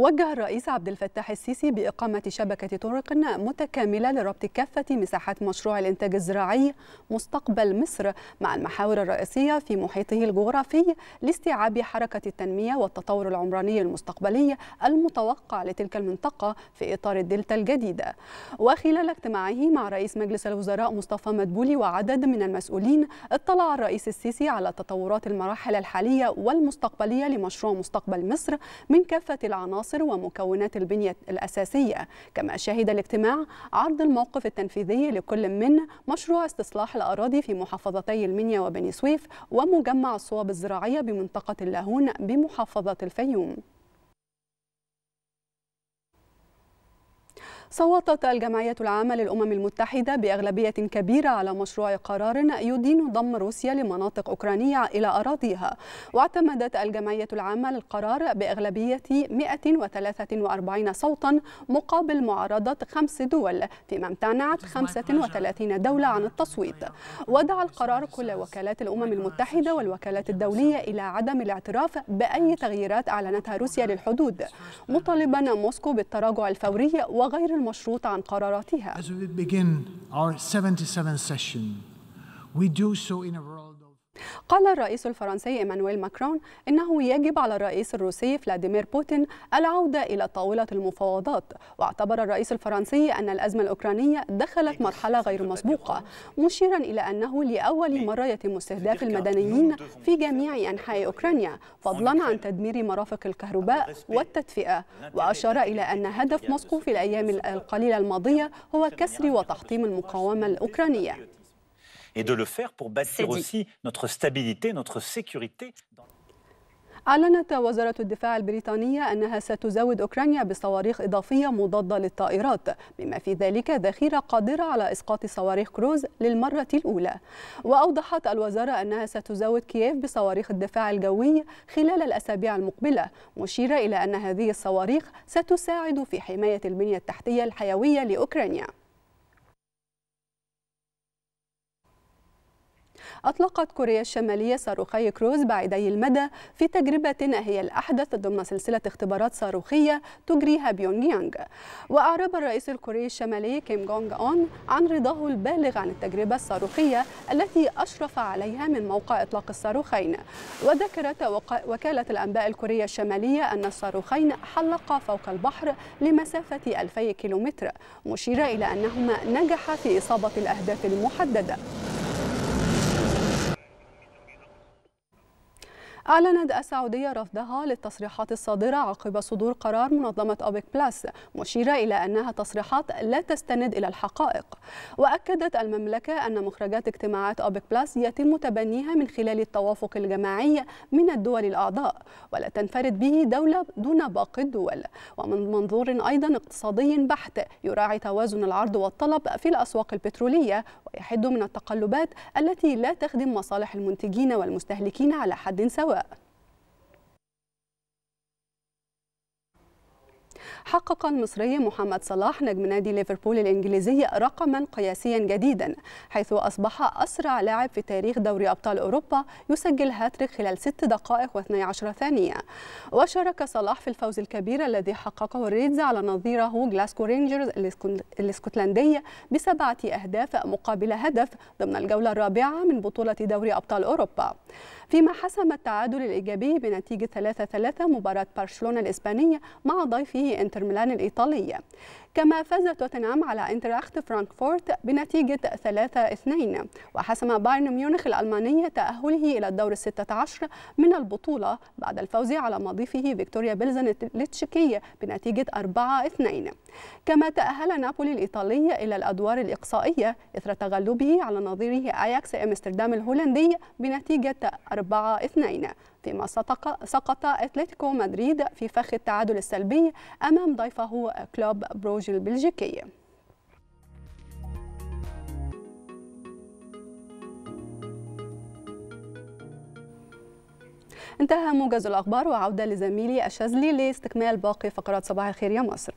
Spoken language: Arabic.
وجه الرئيس عبد الفتاح السيسي بإقامة شبكة طرق متكاملة لربط كافة مساحات مشروع الإنتاج الزراعي مستقبل مصر مع المحاور الرئيسية في محيطه الجغرافي لاستيعاب حركة التنمية والتطور العمراني المستقبلي المتوقع لتلك المنطقة في إطار الدلتا الجديدة وخلال اجتماعه مع رئيس مجلس الوزراء مصطفى مدبولي وعدد من المسؤولين اطلع الرئيس السيسي على تطورات المراحل الحالية والمستقبلية لمشروع مستقبل مصر من كافة العناصر العناصر ومكونات البنية الأساسية كما شهد الاجتماع عرض الموقف التنفيذي لكل من مشروع استصلاح الأراضي في محافظتي المنيا وبني سويف ومجمع الصواب الزراعية بمنطقة اللاهون بمحافظة الفيوم صوتت الجمعية العامة للأمم المتحدة بأغلبية كبيرة على مشروع قرار يدين ضم روسيا لمناطق أوكرانية إلى أراضيها واعتمدت الجمعية العامة للقرار بأغلبية 143 صوتا مقابل معارضة خمس دول فيما امتنعت 35 دولة عن التصويت ودعا القرار كل وكالات الأمم المتحدة والوكالات الدولية إلى عدم الاعتراف بأي تغييرات أعلنتها روسيا للحدود مطالبا موسكو بالتراجع الفوري وغير المشروط عن قراراتها. قال الرئيس الفرنسي إيمانويل ماكرون إنه يجب على الرئيس الروسي فلاديمير بوتين العودة إلى طاولة المفاوضات واعتبر الرئيس الفرنسي أن الأزمة الأوكرانية دخلت مرحلة غير مسبوقة مشيرا إلى أنه لأول مرة يتم استهداف المدنيين في جميع أنحاء أوكرانيا فضلا عن تدمير مرافق الكهرباء والتدفئة وأشار إلى أن هدف موسكو في الأيام القليلة الماضية هو كسر وتحطيم المقاومة الأوكرانية et de le faire pour bâtir aussi notre stabilité, notre sécurité. أعلنت وزارة الدفاع البريطانية أنها ستزود أوكرانيا بصواريخ إضافية مضادة للطائرات بما في ذلك ذخيرة قادرة على إسقاط صواريخ كروز للمرة الأولى وأوضحت الوزارة أنها ستزود كييف بصواريخ الدفاع الجوي خلال الأسابيع المقبلة مشيرة إلى أن هذه الصواريخ ستساعد في حماية البنية التحتية الحيوية لأوكرانيا أطلقت كوريا الشمالية صاروخي كروز بعيدي المدى في تجربة هي الأحدث ضمن سلسلة اختبارات صاروخية تجريها بيونج يانج وأعرب الرئيس الكوري الشمالي كيم جونج أون عن رضاه البالغ عن التجربة الصاروخية التي أشرف عليها من موقع إطلاق الصاروخين وذكرت وكالة الأنباء الكورية الشمالية أن الصاروخين حلقا فوق البحر لمسافة 2000 كيلومتر مشيرة إلى أنهما نجحا في إصابة الأهداف المحددة أعلنت السعودية رفضها للتصريحات الصادرة عقب صدور قرار منظمة أوبك بلس مشيرة إلى أنها تصريحات لا تستند إلى الحقائق وأكدت المملكة أن مخرجات اجتماعات أوبك بلس يتم تبنيها من خلال التوافق الجماعي من الدول الأعضاء ولا تنفرد به دولة دون باقي الدول ومن منظور أيضا اقتصادي بحت يراعي توازن العرض والطلب في الأسواق البترولية ويحد من التقلبات التي لا تخدم مصالح المنتجين والمستهلكين على حد سواء do it. حقق المصري محمد صلاح نجم نادي ليفربول الإنجليزي رقما قياسيا جديدا حيث أصبح أسرع لاعب في تاريخ دوري أبطال أوروبا يسجل هاتريك خلال 6 دقائق و12 ثانية وشارك صلاح في الفوز الكبير الذي حققه ريدز على نظيره جلاسكو رينجرز الاسكتلندية بسبعة أهداف مقابل هدف ضمن الجولة الرابعة من بطولة دوري أبطال أوروبا فيما حسم التعادل الإيجابي بنتيجة 3-3 مباراة برشلونة الإسبانية مع ضيفه انتر ميلان الإيطالية كما فاز توتنهام على انتراخت فرانكفورت بنتيجة 3-2 وحسم بايرن ميونخ الألماني تأهله إلى الدور الستة عشر من البطولة بعد الفوز على مضيفه فيكتوريا بيلزن التشيكية بنتيجة 4-2 كما تأهل نابولي الإيطالي إلى الأدوار الإقصائية إثر تغلبه على نظيره أياكس أمستردام الهولندي بنتيجة 4-2 فيما سقط أتلتيكو مدريد في فخ التعادل السلبي أمام ضيفه كلوب بروج البلجيكي انتهى موجز الأخبار وعودة لزميلي الشاذلي لاستكمال باقي فقرات صباح الخير يا مصر